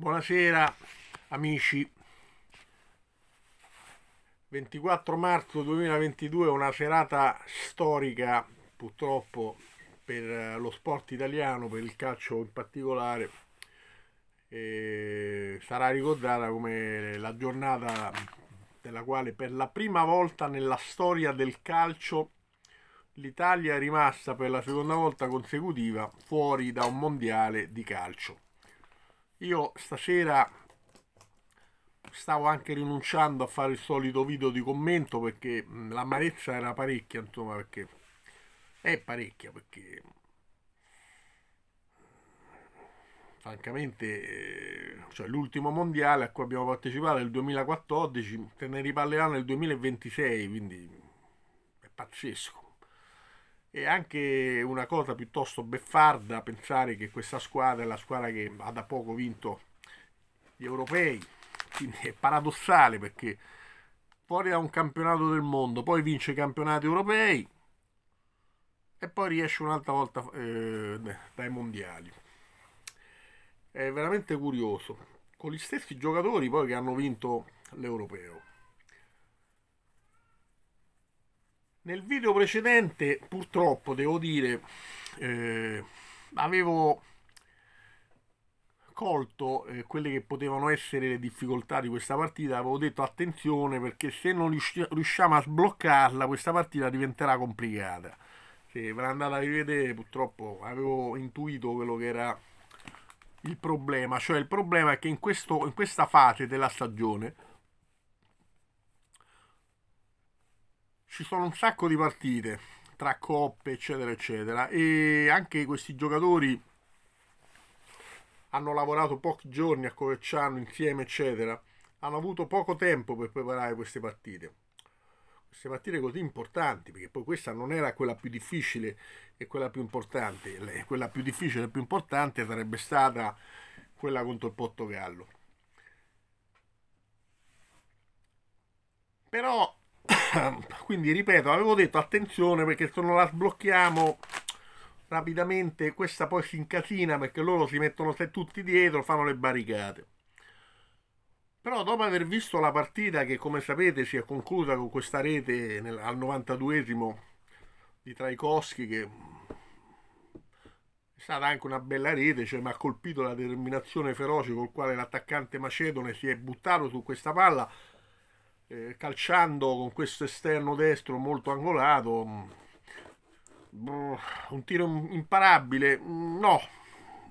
Buonasera amici. 24 marzo 2022 una serata storica purtroppo per eh, lo sport italiano, per il calcio in particolare. E sarà ricordata come la giornata della quale per la prima volta nella storia del calcio l'Italia è rimasta per la seconda volta consecutiva fuori da un mondiale di calcio io stasera stavo anche rinunciando a fare il solito video di commento perché mm, l'amarezza era parecchia insomma perché è parecchia perché mm, francamente eh, cioè, l'ultimo mondiale a cui abbiamo partecipato è il 2014 te ne riparlerà nel 2026 quindi è pazzesco è anche una cosa piuttosto beffarda pensare che questa squadra è la squadra che ha da poco vinto gli europei, quindi è paradossale perché fuori da un campionato del mondo, poi vince i campionati europei e poi riesce un'altra volta eh, dai mondiali. È veramente curioso, con gli stessi giocatori poi che hanno vinto l'europeo. Nel video precedente, purtroppo, devo dire, eh, avevo colto eh, quelle che potevano essere le difficoltà di questa partita. Avevo detto attenzione perché se non riusciamo a sbloccarla, questa partita diventerà complicata. Se ve l'andate a rivedere, purtroppo avevo intuito quello che era il problema. Cioè il problema è che in, questo, in questa fase della stagione ci sono un sacco di partite tra coppe eccetera eccetera e anche questi giocatori hanno lavorato pochi giorni a Coverciano insieme eccetera hanno avuto poco tempo per preparare queste partite queste partite così importanti perché poi questa non era quella più difficile e quella più importante quella più difficile e più importante sarebbe stata quella contro il Portogallo però quindi ripeto avevo detto attenzione perché se non la sblocchiamo rapidamente questa poi si incasina perché loro si mettono tutti dietro fanno le barricate però dopo aver visto la partita che come sapete si è conclusa con questa rete nel, al 92esimo di Traikowski che è stata anche una bella rete, cioè, mi ha colpito la determinazione feroce col quale l'attaccante macedone si è buttato su questa palla eh, calciando con questo esterno destro molto angolato mm, boh, un tiro imparabile mm, no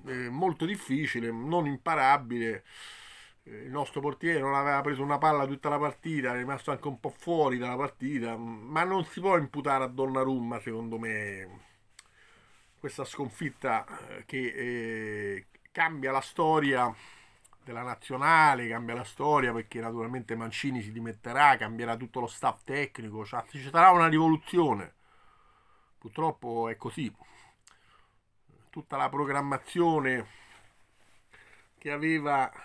eh, molto difficile non imparabile eh, il nostro portiere non aveva preso una palla tutta la partita è rimasto anche un po' fuori dalla partita mm, ma non si può imputare a Donnarumma secondo me questa sconfitta eh, che eh, cambia la storia della nazionale, cambia la storia perché naturalmente Mancini si dimetterà, cambierà tutto lo staff tecnico, cioè, ci sarà una rivoluzione. Purtroppo è così. Tutta la programmazione che aveva eh,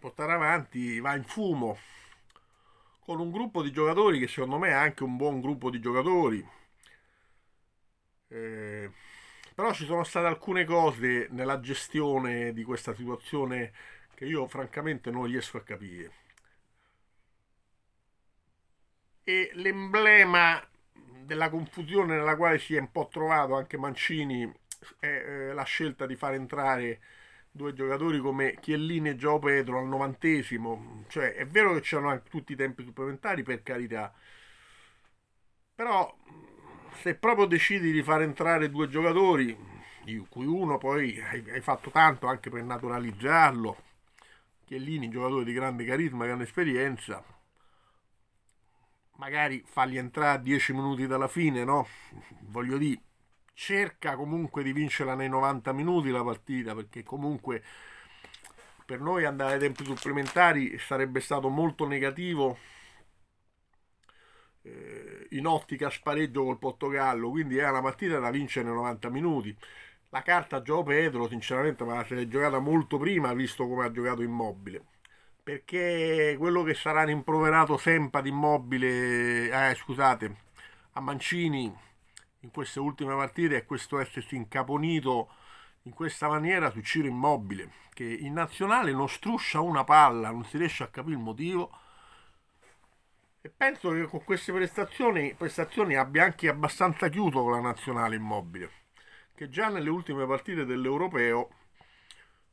portare avanti va in fumo con un gruppo di giocatori che secondo me è anche un buon gruppo di giocatori. Eh, però ci sono state alcune cose nella gestione di questa situazione che io francamente non riesco a capire. E l'emblema della confusione nella quale si è un po' trovato anche Mancini è eh, la scelta di far entrare due giocatori come Chiellini e Gio Pedro al novantesimo. Cioè, è vero che c'erano tutti i tempi supplementari, per carità. Però se proprio decidi di far entrare due giocatori, di cui uno poi hai, fatto tanto anche per naturalizzarlo, Chiellini, giocatore di grande carisma, grande esperienza, magari farli entrare a 10 minuti dalla fine, no? Voglio dire, cerca comunque di vincerla nei 90 minuti la partita, perché comunque per noi andare ai tempi supplementari sarebbe stato molto negativo eh, in ottica spareggio col Portogallo, quindi è una partita da vincere nei 90 minuti. La carta Gio Pedro, sinceramente, me la sarei giocata molto prima, visto come ha giocato Immobile. Perché quello che sarà rimproverato sempre ad Immobile, eh, scusate, a Mancini in queste ultime partite è questo essersi incaponito in questa maniera su Ciro Immobile, che in nazionale non struscia una palla, non si riesce a capire il motivo, e penso che con queste prestazioni, prestazioni abbia anche abbastanza chiuso con la nazionale immobile, che già nelle ultime partite dell'Europeo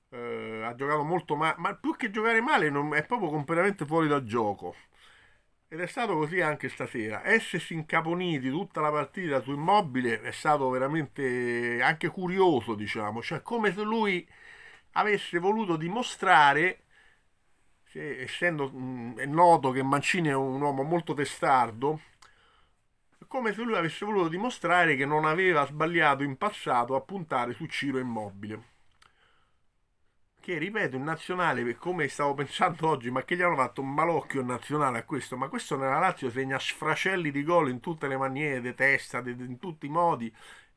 eh, ha giocato molto male, ma più che giocare male non, è proprio completamente fuori dal gioco. Ed è stato così anche stasera. Essersi incaponiti tutta la partita su Immobile è stato veramente anche curioso, diciamo, cioè come se lui avesse voluto dimostrare sì, essendo mh, è noto che Mancini è un uomo molto testardo, è come se lui avesse voluto dimostrare che non aveva sbagliato in passato a puntare su Ciro Immobile. Che ripeto, in nazionale, come stavo pensando oggi, ma che gli hanno fatto un malocchio in nazionale a questo, ma questo nella Lazio segna sfracelli di gol in tutte le maniere, di testa, de, in tutti i modi,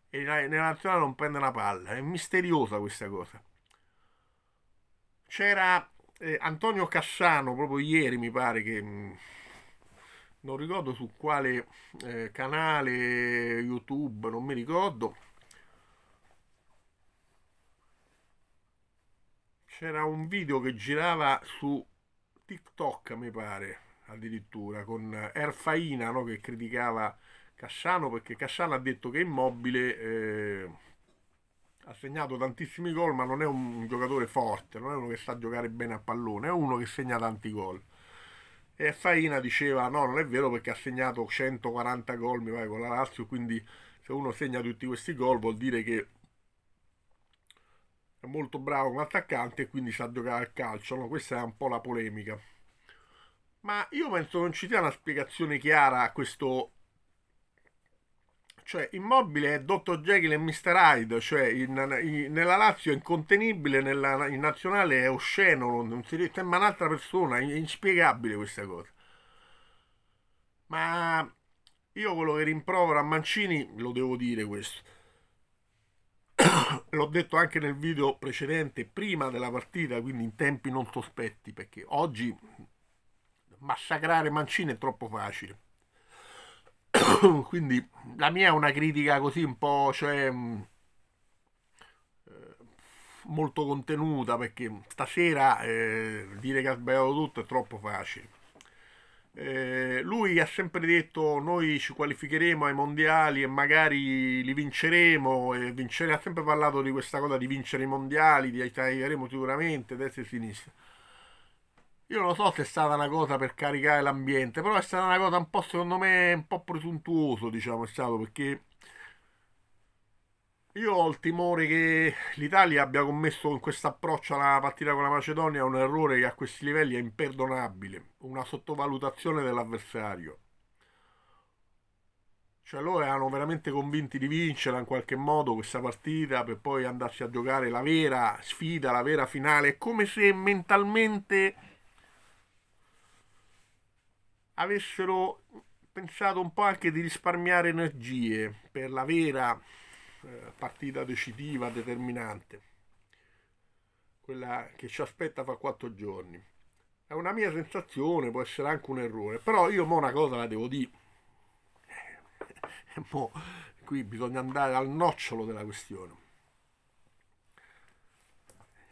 e nella nazionale non prende una palla. È misteriosa questa cosa. C'era eh, Antonio Cassano, proprio ieri mi pare che... Mm, non ricordo su quale eh, canale YouTube, non mi ricordo. C'era un video che girava su TikTok, mi pare, addirittura, con Erfaina no? che criticava Cassano perché Cassano ha detto che immobile... Eh, ha segnato tantissimi gol, ma non è un giocatore forte, non è uno che sa giocare bene a pallone, è uno che segna tanti gol. E Faina diceva: No, non è vero perché ha segnato 140 gol, mi pare, con la Lazio. Quindi, se uno segna tutti questi gol, vuol dire che è molto bravo come attaccante e quindi sa giocare al calcio. No, questa è un po' la polemica. Ma io penso non ci sia una spiegazione chiara a questo cioè, Immobile è Dr. Jekyll e Mr. Hyde, cioè in, in, nella Lazio è incontenibile, nella, in nazionale è osceno, non, si riesce, sembra un'altra persona, è inspiegabile questa cosa. Ma io quello che rimprovero a Mancini, lo devo dire questo, l'ho detto anche nel video precedente, prima della partita, quindi in tempi non sospetti, perché oggi massacrare Mancini è troppo facile. Quindi la mia è una critica così un po', cioè, mm, eh, molto contenuta perché stasera eh, dire che ha sbagliato tutto è troppo facile. Eh, lui ha sempre detto noi ci qualificheremo ai mondiali e magari li vinceremo e vincere, ha sempre parlato di questa cosa di vincere i mondiali, li taglieremo sicuramente destra e sinistra io non lo so se è stata una cosa per caricare l'ambiente, però è stata una cosa un po', secondo me, un po' presuntuoso, diciamo, è stato perché io ho il timore che l'Italia abbia commesso in questo approccio alla partita con la Macedonia un errore che a questi livelli è imperdonabile, una sottovalutazione dell'avversario. Cioè loro erano veramente convinti di vincere in qualche modo questa partita per poi andarsi a giocare la vera sfida, la vera finale, come se mentalmente avessero pensato un po' anche di risparmiare energie per la vera eh, partita decisiva, determinante, quella che ci aspetta fra quattro giorni. È una mia sensazione, può essere anche un errore, però io mo una cosa la devo dire. E mo qui bisogna andare al nocciolo della questione.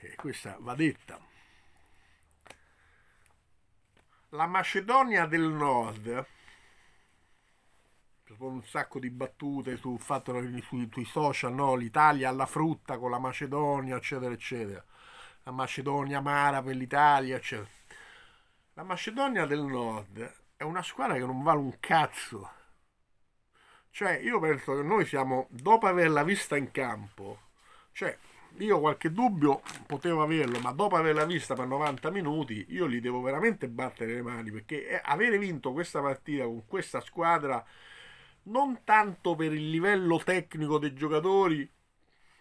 E questa va detta la Macedonia del Nord, ci sono un sacco di battute sul fatto sui, sui social, no? l'Italia alla frutta con la Macedonia, eccetera, eccetera. La Macedonia amara per l'Italia, eccetera. La Macedonia del Nord è una squadra che non vale un cazzo. Cioè, io penso che noi siamo, dopo averla vista in campo, cioè, io qualche dubbio potevo averlo, ma dopo averla vista per 90 minuti, io gli devo veramente battere le mani perché eh, avere vinto questa partita con questa squadra non tanto per il livello tecnico dei giocatori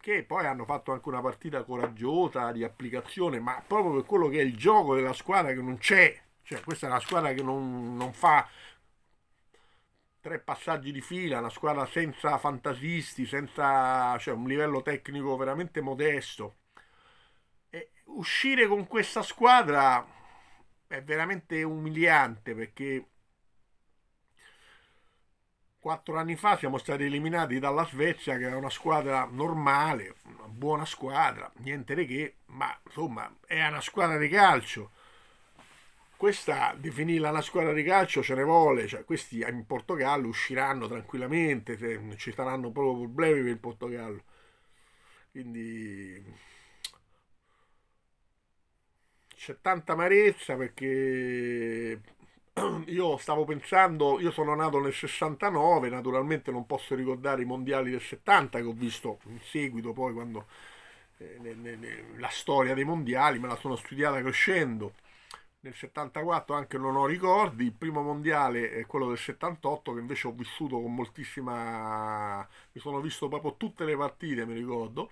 che poi hanno fatto anche una partita coraggiosa di applicazione, ma proprio per quello che è il gioco della squadra che non c'è, cioè questa è una squadra che non, non fa tre passaggi di fila, una squadra senza fantasisti, senza cioè, un livello tecnico veramente modesto. E uscire con questa squadra è veramente umiliante perché quattro anni fa siamo stati eliminati dalla Svezia che era una squadra normale, una buona squadra, niente di che, ma insomma è una squadra di calcio questa definirla una squadra di calcio ce ne vuole, cioè, questi in Portogallo usciranno tranquillamente, ci saranno proprio problemi per il Portogallo. Quindi c'è tanta amarezza perché io stavo pensando, io sono nato nel 69, naturalmente non posso ricordare i mondiali del 70 che ho visto in seguito poi quando eh, ne, ne, la storia dei mondiali me la sono studiata crescendo nel 74 anche non ho ricordi, il primo mondiale è quello del 78 che invece ho vissuto con moltissima... mi sono visto proprio tutte le partite, mi ricordo,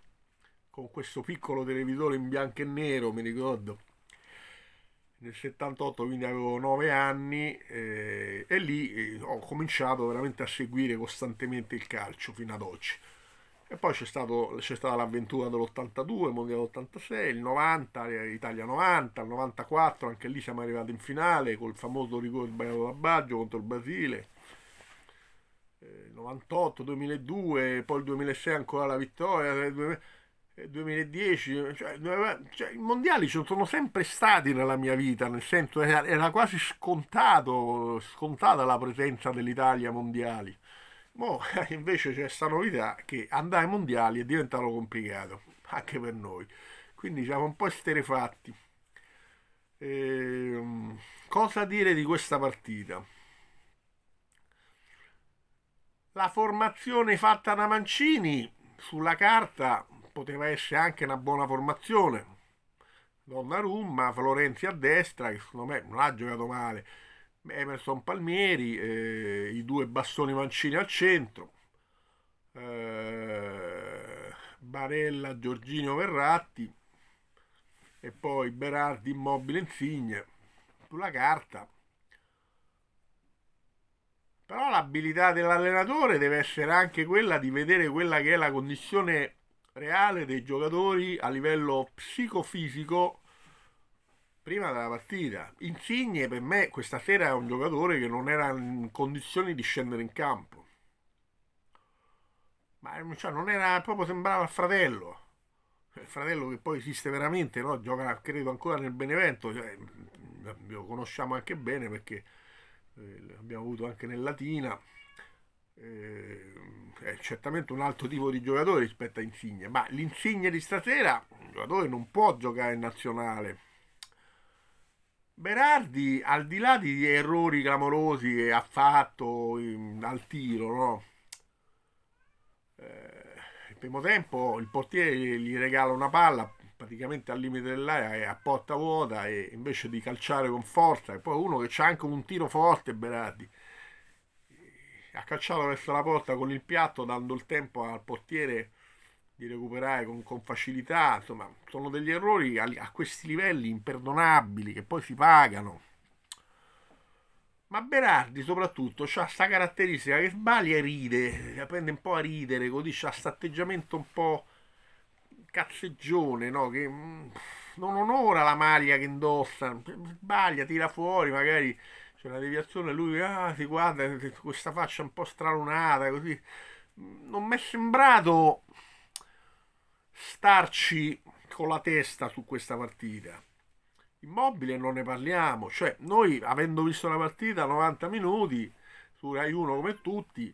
con questo piccolo televisore in bianco e nero, mi ricordo. Nel 78 quindi avevo 9 anni eh, e lì eh, ho cominciato veramente a seguire costantemente il calcio fino ad oggi. E poi c'è, stato, c'è stata l'avventura dell'82, Mondiale 86, il 90, eh, Italia 90, il 94, anche lì siamo arrivati in finale col famoso rigore sbagliato da Baggio contro il Brasile. Eh, 98, 2002, poi il 2006 ancora la vittoria, 2010, eh, eh, cioè, cioè, i mondiali ci sono sempre stati nella mia vita, nel senso era, quasi scontato, scontata la presenza dell'Italia ai mondiali Mo invece c'è questa novità che andare ai mondiali è diventato complicato, anche per noi. Quindi siamo un po' esterefatti. Ehm, cosa dire di questa partita? La formazione fatta da Mancini sulla carta poteva essere anche una buona formazione. Donnarumma, Florenzi a destra, che secondo me non ha giocato male, Emerson Palmieri, eh, i due bastoni mancini al centro, eh, Barella, Giorgino Verratti e poi Berardi, Immobile, Insigne sulla carta. Però l'abilità dell'allenatore deve essere anche quella di vedere quella che è la condizione reale dei giocatori a livello psicofisico prima della partita. Insigne per me questa sera è un giocatore che non era in condizioni di scendere in campo. Ma eh, cioè, non era proprio sembrava il fratello. Cioè, il fratello che poi esiste veramente, no? gioca credo ancora nel Benevento, cioè, mm, lo conosciamo anche bene perché eh, l'abbiamo avuto anche nel Latina. Eh, è certamente un altro tipo di giocatore rispetto a Insigne, ma l'Insigne di stasera, un giocatore non può giocare in nazionale Berardi, al di là di errori clamorosi che ha fatto in, al tiro, no? eh, il primo tempo il portiere gli regala una palla praticamente al limite dell'area e a porta vuota e invece di calciare con forza e poi uno che c'ha anche un tiro forte Berardi ha calciato verso la porta con il piatto dando il tempo al portiere di recuperare con, con facilità, insomma, sono degli errori a, a questi livelli imperdonabili che poi si pagano. Ma Berardi soprattutto ha questa caratteristica che sbaglia e ride, la prende un po' a ridere, così ha questo atteggiamento un po' cazzeggione, no? che mm, non onora la maglia che indossa, sbaglia, tira fuori, magari c'è una deviazione, lui ah, si guarda questa faccia un po' stralunata, così. Non mi è sembrato starci con la testa su questa partita. Immobile non ne parliamo, cioè noi avendo visto la partita 90 minuti su Rai 1 come tutti,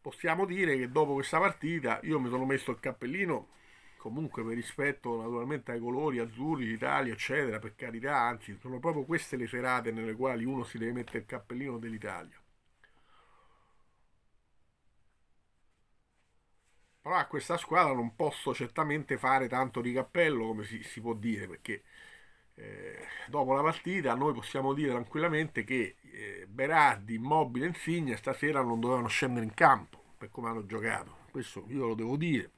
possiamo dire che dopo questa partita io mi sono messo il cappellino comunque per rispetto naturalmente ai colori azzurri d'Italia eccetera per carità anzi sono proprio queste le serate nelle quali uno si deve mettere il cappellino dell'Italia Però a questa squadra non posso certamente fare tanto di cappello come si, si può dire, perché eh, dopo la partita noi possiamo dire tranquillamente che eh, Berardi, Immobile e Insigne stasera non dovevano scendere in campo per come hanno giocato. Questo io lo devo dire.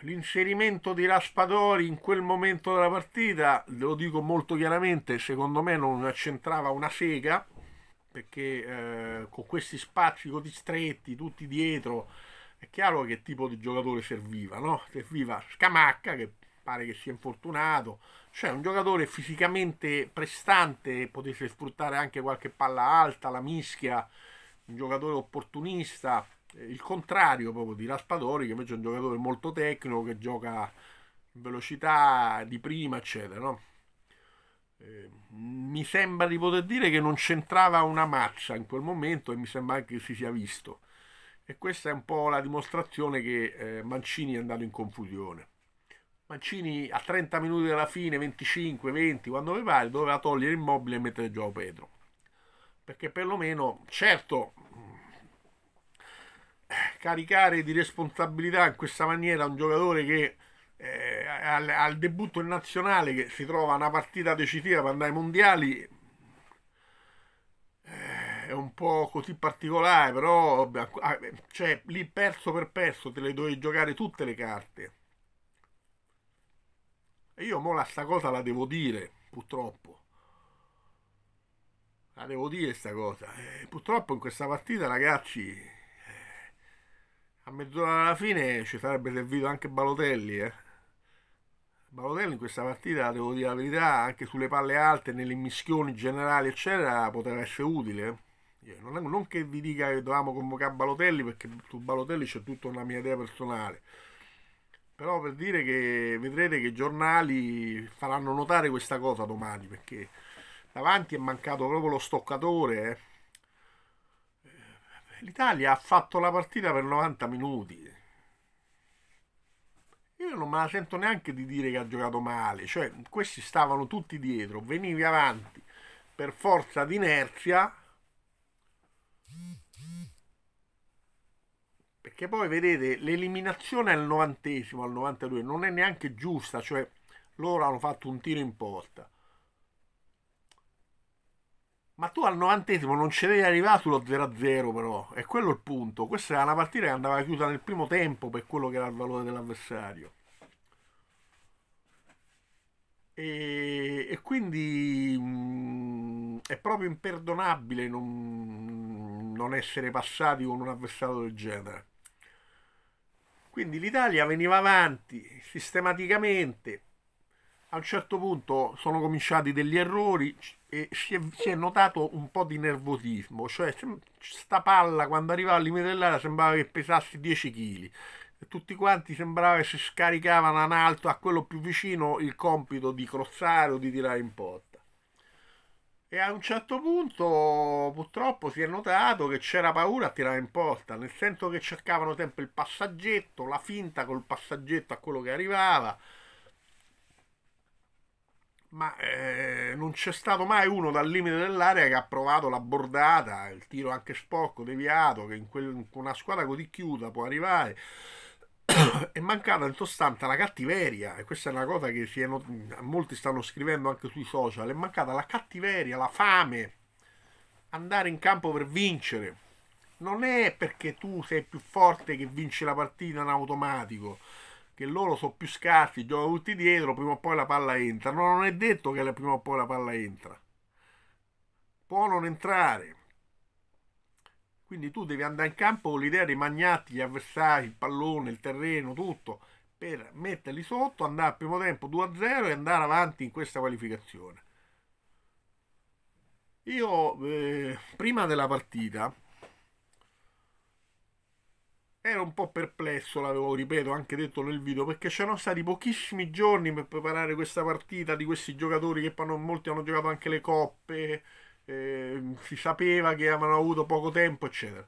l'inserimento di Raspadori in quel momento della partita, lo dico molto chiaramente, secondo me non accentrava una sega, perché eh, con questi spazi così stretti, tutti dietro, è chiaro che tipo di giocatore serviva, no? Serviva Scamacca, che pare che sia infortunato, cioè un giocatore fisicamente prestante, potesse sfruttare anche qualche palla alta, la mischia, un giocatore opportunista, eh, il contrario proprio di Raspadori, che invece è un giocatore molto tecnico, che gioca in velocità di prima, eccetera, no? Ehm, mi sembra di poter dire che non c'entrava una mazza in quel momento e mi sembra anche che si sia visto. E questa è un po' la dimostrazione che eh, Mancini è andato in confusione. Mancini a 30 minuti dalla fine, 25, 20, quando vi pare, doveva togliere Immobile e mettere Gio Pedro. Perché perlomeno, certo, eh, caricare di responsabilità in questa maniera un giocatore che eh, al, al, debutto in nazionale che si trova una partita decisiva per andare ai mondiali eh, è un po' così particolare però cioè, lì perso per perso te le dovevi giocare tutte le carte e io mo la sta cosa la devo dire purtroppo la devo dire sta cosa eh, purtroppo in questa partita ragazzi eh, a mezz'ora alla fine ci sarebbe servito anche Balotelli eh Balotelli in questa partita, devo dire la verità, anche sulle palle alte, nelle missioni generali, eccetera, poteva essere utile. Non, è, non che vi dica che dovevamo convocare Balotelli, perché su Balotelli c'è tutta una mia idea personale. Però per dire che vedrete che i giornali faranno notare questa cosa domani, perché davanti è mancato proprio lo stoccatore. Eh. L'Italia ha fatto la partita per 90 minuti io non me la sento neanche di dire che ha giocato male, cioè questi stavano tutti dietro, venivi avanti per forza d'inerzia. Perché poi vedete l'eliminazione al 90 al 92 non è neanche giusta, cioè loro hanno fatto un tiro in porta. Ma tu al 90 non ci devi arrivare sullo 0-0 però, è quello il punto. Questa era una partita che andava chiusa nel primo tempo per quello che era il valore dell'avversario. E, e quindi mh, mm, è proprio imperdonabile non, non essere passati con un avversario del genere. Quindi l'Italia veniva avanti sistematicamente. A un certo punto sono cominciati degli errori e si è, si è notato un po' di nervosismo, cioè sta palla quando arrivava al limite dell'area sembrava che pesasse 10 kg e tutti quanti sembrava che si scaricavano in alto a quello più vicino il compito di crossare o di tirare in porta. E a un certo punto purtroppo si è notato che c'era paura a tirare in porta, nel senso che cercavano sempre il passaggetto, la finta col passaggetto a quello che arrivava, ma eh, non c'è stato mai uno dal limite dell'area che ha provato la bordata, il tiro anche sporco, deviato, che in quel, con una squadra così chiusa può arrivare è mancata in sostanza la cattiveria, e questa è una cosa che è not- molti stanno scrivendo anche sui social, è mancata la cattiveria, la fame, andare in campo per vincere. Non è perché tu sei più forte che vinci la partita in automatico, che loro sono più scarsi, giocano tutti dietro, prima o poi la palla entra. No, non è detto che prima o poi la palla entra. Può non entrare quindi tu devi andare in campo con l'idea di magnarti gli avversari, il pallone, il terreno, tutto, per metterli sotto, andare al primo tempo 2-0 e andare avanti in questa qualificazione. Io eh, prima della partita ero un po' perplesso, l'avevo ripeto anche detto nel video, perché c'erano stati pochissimi giorni per preparare questa partita di questi giocatori che poi molti hanno giocato anche le coppe, eh, si sapeva che avevano avuto poco tempo, eccetera.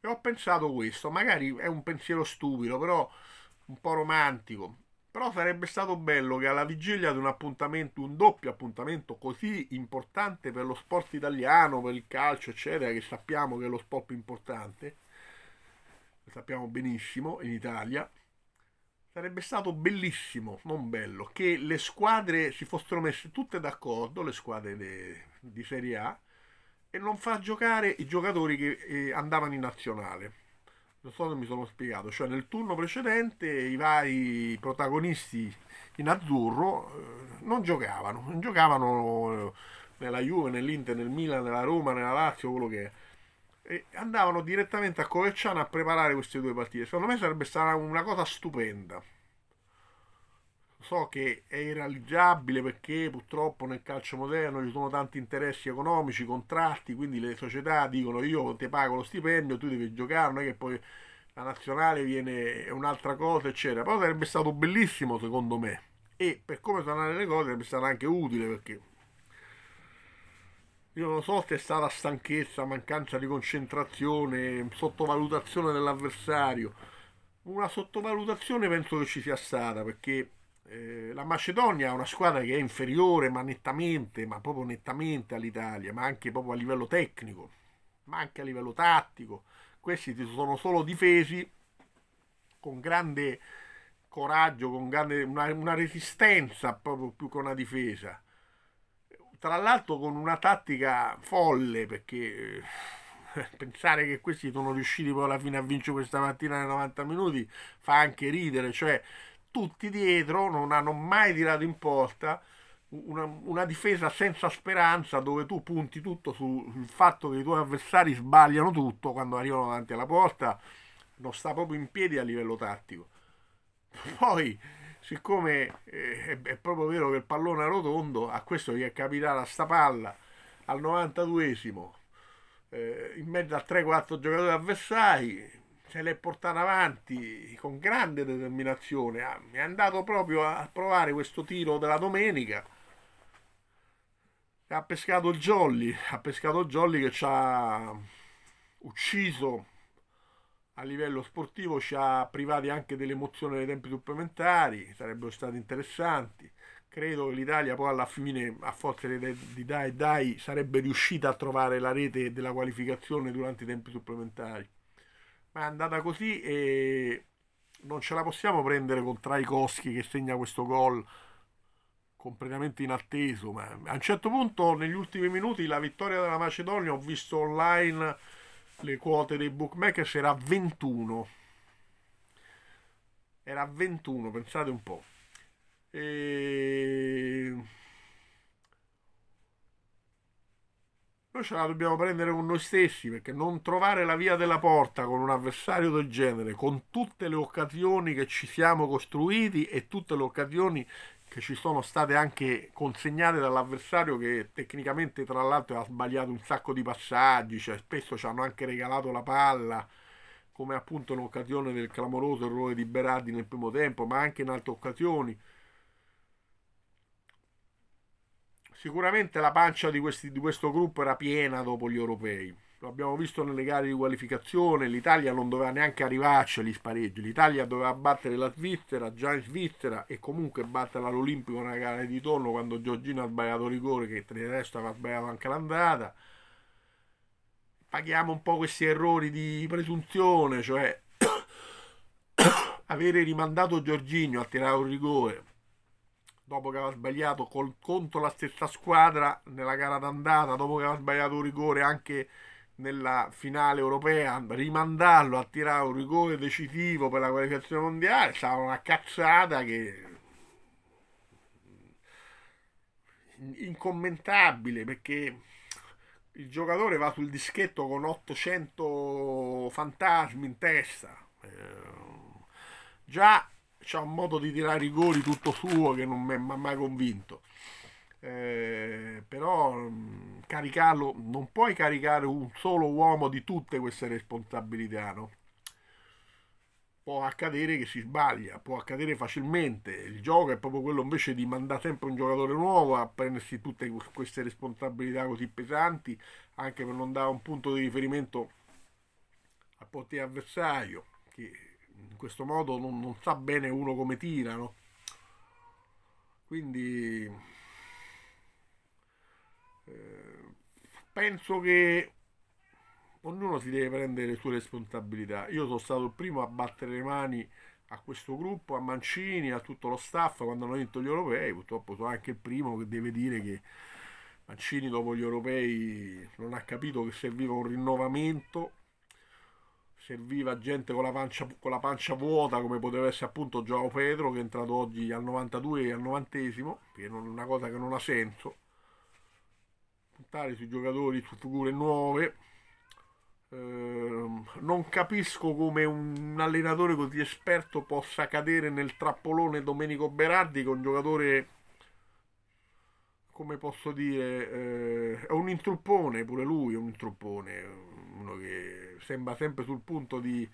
E ho pensato questo, magari è un pensiero stupido, però un po' romantico. Però sarebbe stato bello che alla vigilia di un appuntamento, un doppio appuntamento così importante per lo sport italiano, per il calcio, eccetera, che sappiamo che è lo sport più importante, lo sappiamo benissimo in Italia, sarebbe stato bellissimo, non bello, che le squadre si fossero messe tutte d'accordo, le squadre de, di Serie A e non fa giocare i giocatori che eh, andavano in nazionale. Non so se mi sono spiegato, cioè nel turno precedente i vari protagonisti in azzurro eh, non giocavano, non giocavano eh, nella Juve, nell'Inter, nel Milan, nella Roma, nella Lazio, quello che è. E andavano direttamente a Coverciano a preparare queste due partite. Secondo me sarebbe stata una cosa stupenda so che è irrealizzabile perché purtroppo nel calcio moderno ci sono tanti interessi economici, contratti, quindi le società dicono io ti pago lo stipendio, tu devi giocare, non è che poi la nazionale viene un'altra cosa, eccetera. Però sarebbe stato bellissimo secondo me e per come sono andate le cose sarebbe stato anche utile perché io non so se è stata stanchezza, mancanza di concentrazione, sottovalutazione dell'avversario. Una sottovalutazione penso che ci sia stata perché eh, la Macedonia è una squadra che è inferiore, ma nettamente, ma proprio nettamente all'Italia, ma anche proprio a livello tecnico, ma anche a livello tattico. Questi si sono solo difesi con grande coraggio, con grande, una, una resistenza proprio più che una difesa. Tra l'altro con una tattica folle, perché eh, pensare che questi sono riusciti poi alla fine a vincere questa mattina nei 90 minuti fa anche ridere, cioè tutti dietro, non hanno mai tirato in porta, una, una, difesa senza speranza dove tu punti tutto sul fatto che i tuoi avversari sbagliano tutto quando arrivano davanti alla porta, non sta proprio in piedi a livello tattico. Poi, siccome eh, è, è proprio vero che il pallone è rotondo, a questo gli è capitata sta palla al 92esimo, eh, in mezzo a 3-4 giocatori avversari, se l'è portata avanti con grande determinazione, ah, è andato proprio a provare questo tiro della domenica, ha pescato il Jolly, ha pescato Jolly che ci ha ucciso a livello sportivo, ci ha privati anche dell'emozione dei tempi supplementari, sarebbero stati interessanti. Credo che l'Italia poi alla fine, a forza di dai dai, sarebbe riuscita a trovare la rete della qualificazione durante i tempi supplementari ma è andata così e non ce la possiamo prendere con Traikowski che segna questo gol completamente inatteso. Ma a un certo punto, negli ultimi minuti, la vittoria della Macedonia, ho visto online le quote dei bookmakers, era 21. Era 21, pensate un po'. E... Noi ce la dobbiamo prendere con noi stessi perché non trovare la via della porta con un avversario del genere, con tutte le occasioni che ci siamo costruiti e tutte le occasioni che ci sono state anche consegnate dall'avversario che tecnicamente tra l'altro ha sbagliato un sacco di passaggi, cioè spesso ci hanno anche regalato la palla, come appunto in occasione del clamoroso errore di Berardi nel primo tempo, ma anche in altre occasioni. Sicuramente la pancia di, questi, di questo gruppo era piena dopo gli europei. Lo abbiamo visto nelle gare di qualificazione, l'Italia non doveva neanche arrivarci agli spareggi, l'Italia doveva battere la Svizzera, già in Svizzera e comunque battere all'Olimpico nella gara di torno quando Giorgino ha sbagliato rigore che tra del resto aveva sbagliato anche l'andata. Paghiamo un po' questi errori di presunzione, cioè avere rimandato Giorgino a tirare un rigore dopo che aveva sbagliato col, contro la stessa squadra nella gara d'andata, dopo che aveva sbagliato un rigore anche nella finale europea, rimandarlo a tirare un rigore decisivo per la qualificazione mondiale, stava una cazzata che incommentabile perché il giocatore va sul dischetto con 800 fantasmi in testa. Eh, già ha un modo di tirare rigori tutto suo che non mi ha mai convinto. Eh, però mh, caricarlo, non puoi caricare un solo uomo di tutte queste responsabilità, no? Può accadere che si sbaglia, può accadere facilmente. Il gioco è proprio quello invece di mandare sempre un giocatore nuovo a prendersi tutte queste responsabilità così pesanti, anche per non dare un punto di riferimento al potere avversario, che in questo modo non, non sa bene uno come tirano. Quindi eh, penso che ognuno si deve prendere le sue responsabilità. Io sono stato il primo a battere le mani a questo gruppo, a Mancini, a tutto lo staff quando hanno vinto gli europei. Purtroppo sono anche il primo che deve dire che Mancini dopo gli europei non ha capito che serviva un rinnovamento serviva gente con la, pancia, con la pancia vuota come poteva essere appunto Giao Pedro che è entrato oggi al 92 e al 90 che è una cosa che non ha senso puntare sui giocatori su figure nuove eh, non capisco come un allenatore così esperto possa cadere nel trappolone Domenico Berardi che è un giocatore come posso dire, eh, è un intruppone, pure lui è un intruppone, uno che sembra sempre sul punto di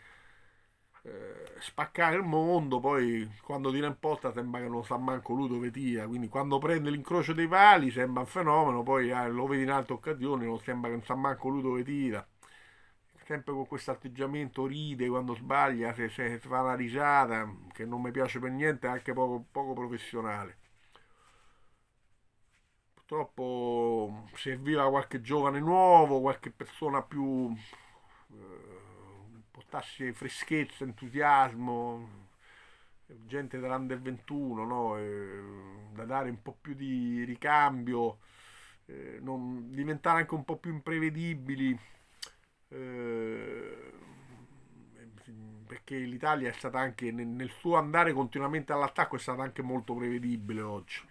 eh, spaccare il mondo, poi quando tira in porta sembra che non sa manco lui dove tira, quindi quando prende l'incrocio dei pali sembra un fenomeno, poi eh, lo vedi in altre occasioni, non sembra che non sa manco lui dove tira. Sempre con questo atteggiamento ride quando sbaglia, se, se, se fa una risata, che non mi piace per niente, è anche poco, poco professionale purtroppo serviva qualche giovane nuovo, qualche persona più eh, portasse freschezza, entusiasmo, gente dell'Under 21, no? eh, da dare un po' più di ricambio, eh, non, diventare anche un po' più imprevedibili, eh, perché l'Italia è stata anche nel, nel suo andare continuamente all'attacco è stata anche molto prevedibile oggi.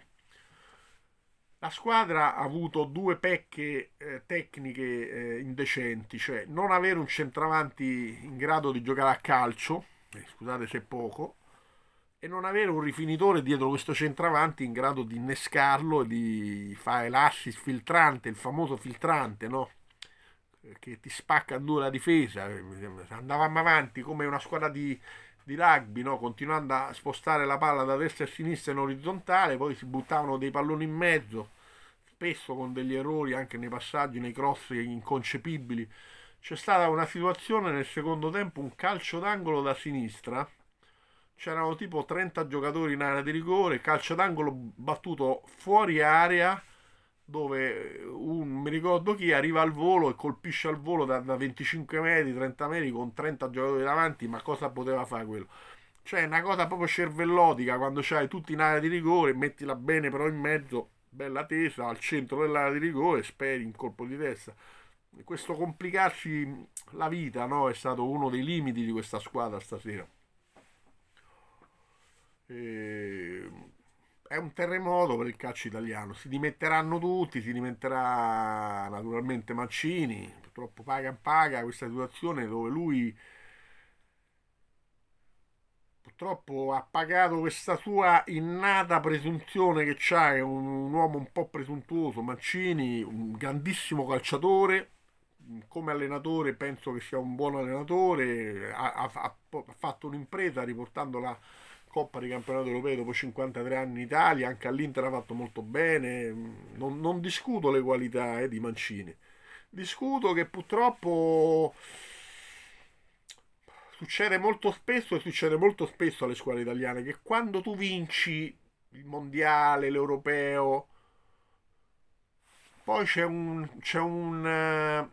La squadra ha avuto due pecche eh, tecniche eh, indecenti, cioè non avere un centravanti in grado di giocare a calcio, eh, scusate se poco, e non avere un rifinitore dietro questo centravanti in grado di innescarlo e di fare l'assis filtrante, il famoso filtrante, no? che ti spacca in due la difesa. Eh, andavamo avanti come una squadra di, di rugby, no? continuando a spostare la palla da destra a sinistra in orizzontale, poi si buttavano dei palloni in mezzo, spesso con degli errori anche nei passaggi, nei cross inconcepibili. C'è stata una situazione nel secondo tempo, un calcio d'angolo da sinistra, c'erano tipo 30 giocatori in area di rigore, calcio d'angolo battuto fuori area dove eh, un, mi ricordo chi, arriva al volo e colpisce al volo da, da 25 metri, 30 metri con 30 giocatori davanti, ma cosa poteva fare quello? Cioè, è una cosa proprio cervellotica quando c'hai tutti in area di rigore, mettila bene però in mezzo, bella tesa, al centro dell'area di rigore, speri un colpo di testa. Questo complicarci la vita no? è stato uno dei limiti di questa squadra stasera. E ehm, è un terremoto per il calcio italiano. Si dimetteranno tutti, si dimetterà naturalmente Mancini. Purtroppo paga e paga questa situazione dove lui purtroppo ha pagato questa sua innata presunzione che c'ha, è un, un uomo un po' presuntuoso, Mancini, un grandissimo calciatore, come allenatore penso che sia un buon allenatore, ha, ha, ha fatto un'impresa riportandola Coppa di Campionato Europeo dopo 53 anni in Italia, anche all'Inter ha fatto molto bene, non, non discuto le qualità eh, di Mancini, discuto che purtroppo succede molto spesso e succede molto spesso alle squadre italiane che quando tu vinci il mondiale, l'europeo, poi c'è un, c'è un eh,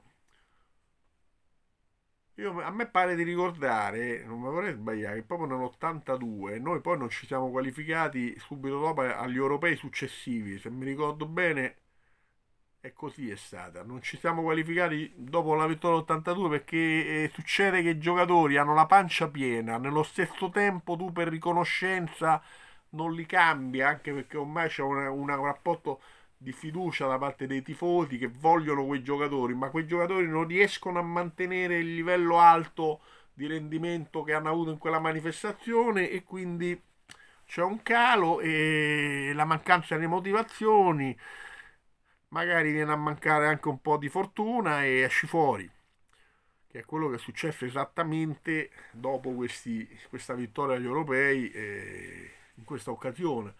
io, a me pare di ricordare, non mi vorrei sbagliare, proprio nell'82 noi poi non ci siamo qualificati subito dopo agli europei successivi, se mi ricordo bene è così è stata, non ci siamo qualificati dopo la vittoria dell'82 perché eh, succede che i giocatori hanno la pancia piena, nello stesso tempo tu per riconoscenza non li cambi, anche perché ormai c'è un rapporto di fiducia da parte dei tifosi che vogliono quei giocatori, ma quei giocatori non riescono a mantenere il livello alto di rendimento che hanno avuto in quella manifestazione e quindi c'è un calo e la mancanza di motivazioni, magari viene a mancare anche un po' di fortuna e esci fuori, che è quello che è successo esattamente dopo questi, questa vittoria agli europei eh, in questa occasione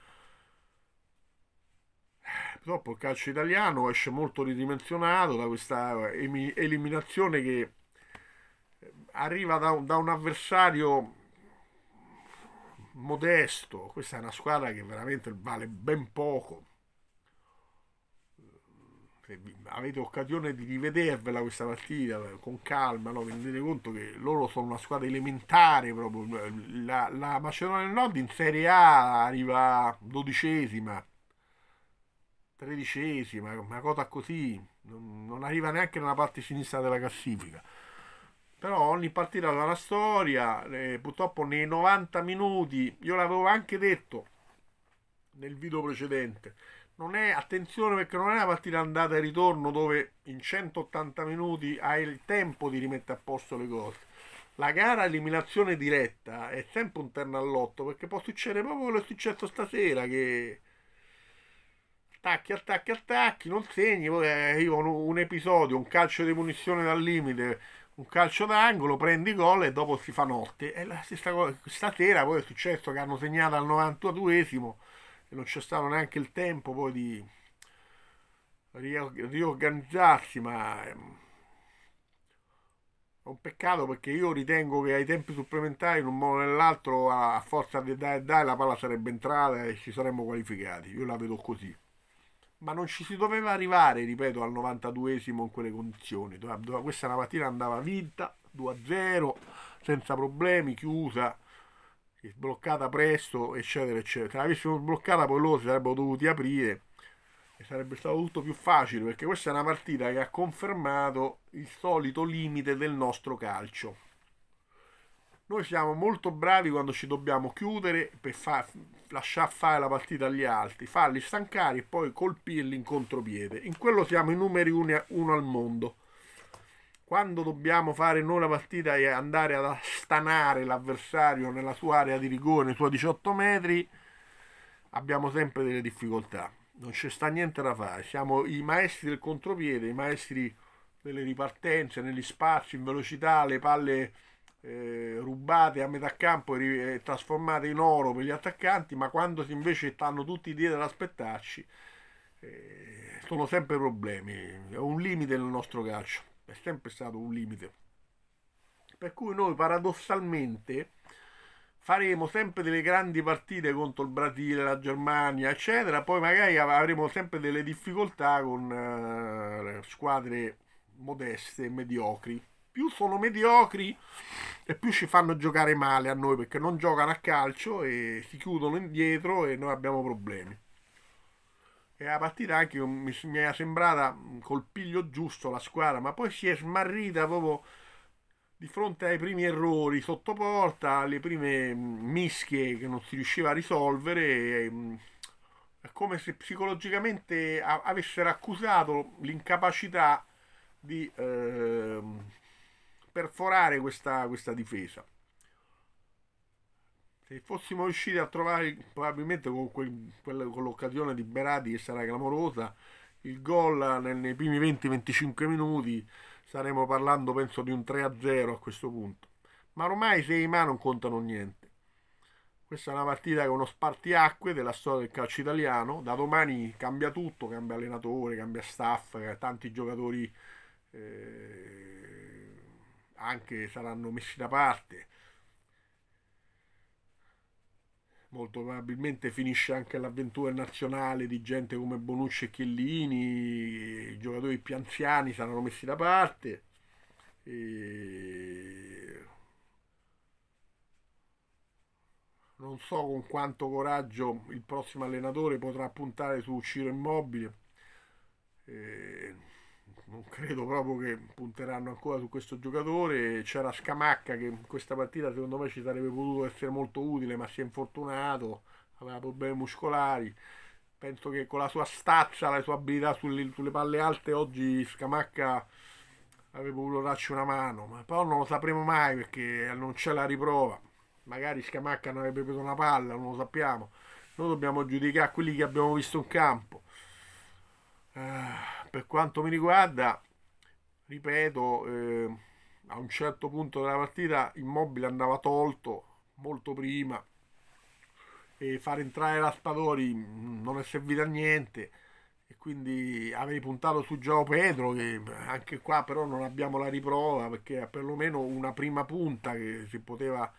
purtroppo il calcio italiano esce molto ridimensionato da questa eh, eliminazione che eh, arriva da, da un avversario modesto. Questa è una squadra che veramente vale ben poco se avete occasione di rivedervela questa partita eh, con calma, no? vi rendete conto che loro sono una squadra elementare proprio. La, la Macedonia del Nord in Serie A arriva dodicesima, tredicesima, una cosa così, non, arriva neanche nella parte sinistra della classifica. Però ogni partita ha la storia, eh, purtroppo nei 90 minuti, io l'avevo anche detto nel video precedente, non è, attenzione perché non è una partita andata e ritorno dove in 180 minuti hai il tempo di rimettere a posto le cose. La gara eliminazione diretta è sempre un all'otto perché può succedere proprio quello che è successo stasera che attacchi, attacchi, attacchi, non segni, poi arriva eh, un, un episodio, un calcio di punizione dal limite, un calcio d'angolo, prendi gol e dopo si fa notte. E la stessa cosa, stasera poi è successo che hanno segnato al 92esimo e non c'è stato neanche il tempo poi di riorganizzarsi, ma ehm, è un peccato perché io ritengo che ai tempi supplementari in un modo o nell'altro a forza di dare e dare la palla sarebbe entrata e ci saremmo qualificati, io la vedo così ma non ci si doveva arrivare, ripeto, al 92esimo in quelle condizioni. questa è una mattina andava vinta 2-0, senza problemi, chiusa, sbloccata presto, eccetera, eccetera. Se l'avessimo sbloccata poi loro si sarebbero dovuti aprire e sarebbe stato tutto più facile, perché questa è una partita che ha confermato il solito limite del nostro calcio. Noi siamo molto bravi quando ci dobbiamo chiudere per far, lasciare fare la partita agli altri, farli stancare e poi colpirli in contropiede. In quello siamo i numeri uno al mondo. Quando dobbiamo fare noi la partita e andare ad stanare l'avversario nella sua area di rigore, nei suoi 18 metri, abbiamo sempre delle difficoltà. Non ci sta niente da fare. Siamo i maestri del contropiede, i maestri delle ripartenze, negli spazi, in velocità, le palle eh, rubate a metà campo e trasformate in oro per gli attaccanti, ma quando invece stanno tutti dietro ad aspettarci eh, sono sempre problemi, è un limite nel nostro calcio, è sempre stato un limite. Per cui noi paradossalmente faremo sempre delle grandi partite contro il Brasile, la Germania, eccetera, poi magari avremo sempre delle difficoltà con eh, squadre modeste mediocri più sono mediocri e più ci fanno giocare male a noi perché non giocano a calcio e si chiudono indietro e noi abbiamo problemi. E la partita anche mi, era sembrata col piglio giusto la squadra, ma poi si è smarrita proprio di fronte ai primi errori sotto porta, alle prime mm, mischie che non si riusciva a risolvere, mm, è come se psicologicamente avessero accusato l'incapacità di, eh, perforare questa, questa difesa. Se fossimo riusciti a trovare, probabilmente con, quel, quel, con l'occasione di Berati che sarà clamorosa, il gol nei, nei primi 20-25 minuti, saremmo parlando penso di un 3-0 a questo punto. Ma ormai se i mano non contano niente. Questa è una partita che è uno spartiacque della storia del calcio italiano. Da domani cambia tutto, cambia allenatore, cambia staff, tanti giocatori eh, anche saranno messi da parte. Molto probabilmente finisce anche l'avventura nazionale di gente come Bonucci e Chiellini, i giocatori più anziani saranno messi da parte. E... Non so con quanto coraggio il prossimo allenatore potrà puntare su Ciro Immobile. E non credo proprio che punteranno ancora su questo giocatore. C'era Scamacca che in questa partita secondo me ci sarebbe potuto essere molto utile, ma si è infortunato, aveva problemi muscolari. Penso che con la sua stazza, la sua abilità sulle, sulle palle alte, oggi Scamacca avrebbe voluto darci una mano, ma però non lo sapremo mai perché non c'è la riprova. Magari Scamacca non avrebbe preso una palla, non lo sappiamo. Noi dobbiamo giudicare quelli che abbiamo visto in campo. Uh per quanto mi riguarda, ripeto, eh, a un certo punto della partita Immobile andava tolto molto prima e far entrare Raspadori mm, non è servito a niente e quindi avrei puntato su Giao Pedro che eh, anche qua però non abbiamo la riprova perché è perlomeno una prima punta che si poteva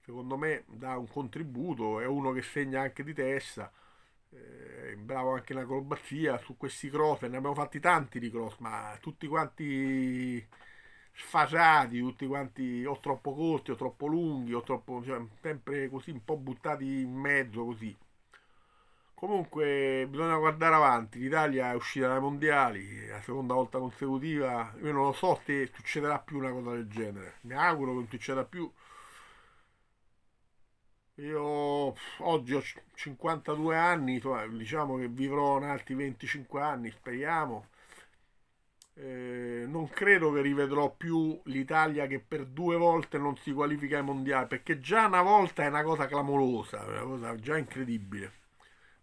secondo me dare un contributo è uno che segna anche di testa eh, bravo anche la colbazzia su questi cross, ne abbiamo fatti tanti di cross, ma tutti quanti sfasati, tutti quanti o troppo corti o troppo lunghi o troppo, cioè, sempre così un po' buttati in mezzo così. Comunque bisogna guardare avanti, l'Italia è uscita dai mondiali, la seconda volta consecutiva, io non lo so se succederà più una cosa del genere, mi auguro che non succeda più, io oggi ho 52 anni, eh, diciamo che vivrò in altri 25 anni, speriamo. Eh, non credo che rivedrò più l'Italia che per due volte non si qualifica ai mondiali, perché già una volta è una cosa clamorosa, una cosa già incredibile.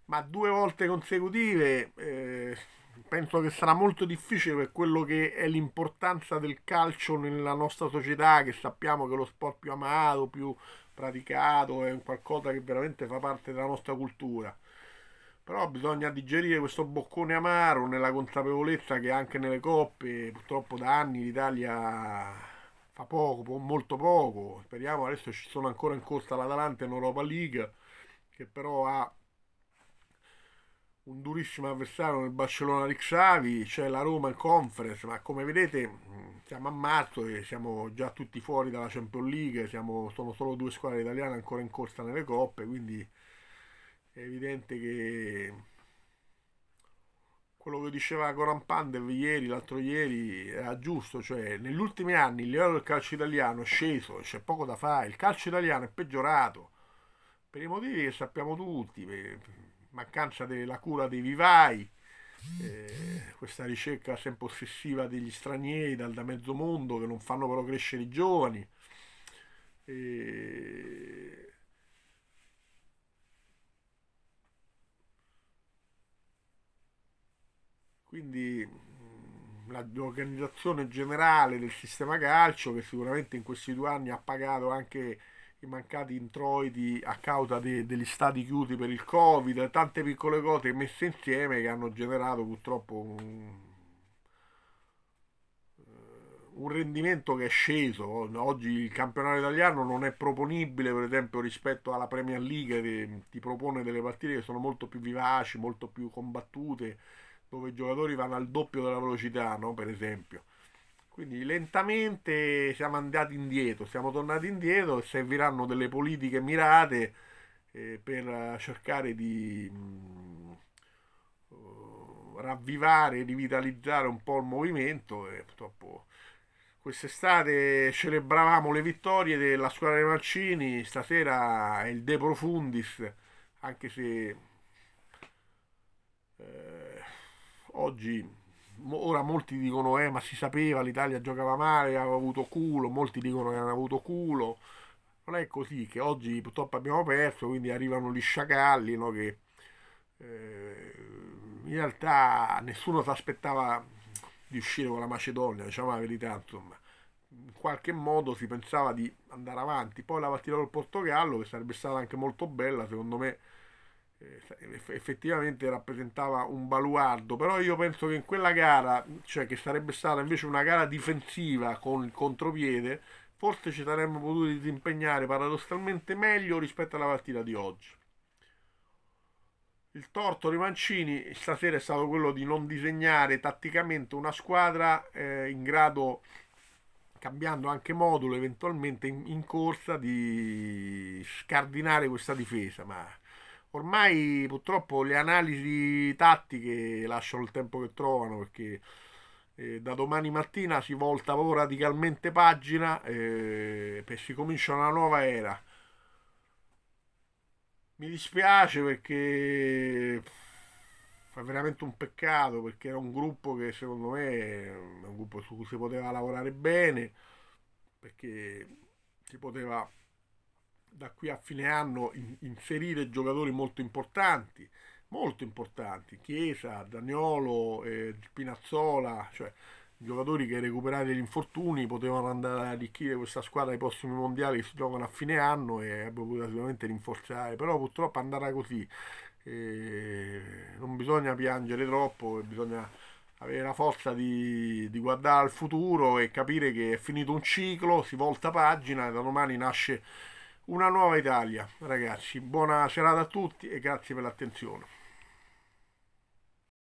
Ma due volte consecutive eh, penso che sarà molto difficile per quello che è l'importanza del calcio nella nostra società, che sappiamo che è lo sport più amato, più praticato, è qualcosa che veramente fa parte della nostra cultura. Però bisogna digerire questo boccone amaro nella consapevolezza che anche nelle coppe purtroppo da anni l'Italia fa poco, molto poco. Speriamo adesso ci sono ancora in corsa l'Atalanta in Europa League che però ha un durissimo avversario nel Barcellona di c'è la Roma in conference, ma come vedete mm, siamo a marzo e siamo già tutti fuori dalla Champions League, siamo, sono solo due squadre italiane ancora in corsa nelle coppe, quindi è evidente che quello che diceva Goran Pandev ieri, l'altro ieri, era giusto, cioè negli ultimi anni il livello del calcio italiano è sceso, c'è poco da fare, il calcio italiano è peggiorato, per i motivi che sappiamo tutti. Per, mancanza della cura dei vivai, eh, questa ricerca sempre ossessiva degli stranieri dal da mezzo mondo che non fanno però crescere i giovani. Eh, quindi mm, l'organizzazione generale del sistema calcio che sicuramente in questi due anni ha pagato anche i mancati introiti a causa de, degli stati chiusi per il covid, tante piccole cose messe insieme che hanno generato purtroppo un, eh, un rendimento che è sceso. Oggi il campionato italiano non è proponibile per esempio rispetto alla Premier League che ti propone delle partite che sono molto più vivaci, molto più combattute, dove i giocatori vanno al doppio della velocità, no? per esempio. Quindi lentamente siamo andati indietro, siamo tornati indietro e serviranno delle politiche mirate eh, per cercare di mh, mm, eh, ravvivare, rivitalizzare un po' il movimento e purtroppo quest'estate celebravamo le vittorie della squadra dei Mancini, stasera è il De Profundis, anche se eh, oggi ora molti dicono eh ma si sapeva l'Italia giocava male, aveva avuto culo, molti dicono che hanno avuto culo, non è così che oggi purtroppo abbiamo perso, quindi arrivano gli sciacalli no, che eh, in realtà nessuno si aspettava di uscire con la Macedonia, diciamo la verità, insomma. In qualche modo si pensava di andare avanti. Poi la partita col Portogallo, che sarebbe stata anche molto bella, secondo me, eh, effettivamente rappresentava un baluardo, però io penso che in quella gara, cioè che sarebbe stata invece una gara difensiva con il contropiede, forse ci saremmo potuti disimpegnare paradossalmente meglio rispetto alla partita di oggi. Il torto di Mancini stasera è stato quello di non disegnare tatticamente una squadra eh, in grado, cambiando anche modulo eventualmente in, in corsa, di scardinare questa difesa, ma ormai purtroppo le analisi tattiche lasciano il tempo che trovano perché eh, da domani mattina si volta proprio radicalmente pagina eh, e si comincia una nuova era. Mi dispiace perché è veramente un peccato perché era un gruppo che secondo me è un gruppo su cui si poteva lavorare bene perché si poteva da qui a fine anno in, inserire giocatori molto importanti, molto importanti, Chiesa, Dagnolo, eh, Spinazzola, cioè giocatori che recuperati gli infortuni potevano andare ad arricchire questa squadra ai prossimi mondiali che si giocano a fine anno e avrebbero potuto sicuramente rinforzare, però purtroppo andrà così, eh, non bisogna piangere troppo, bisogna avere la forza di, di, guardare al futuro e capire che è finito un ciclo, si volta pagina e da domani nasce una nuova Italia, ragazzi. Buona serata a tutti e grazie per l'attenzione.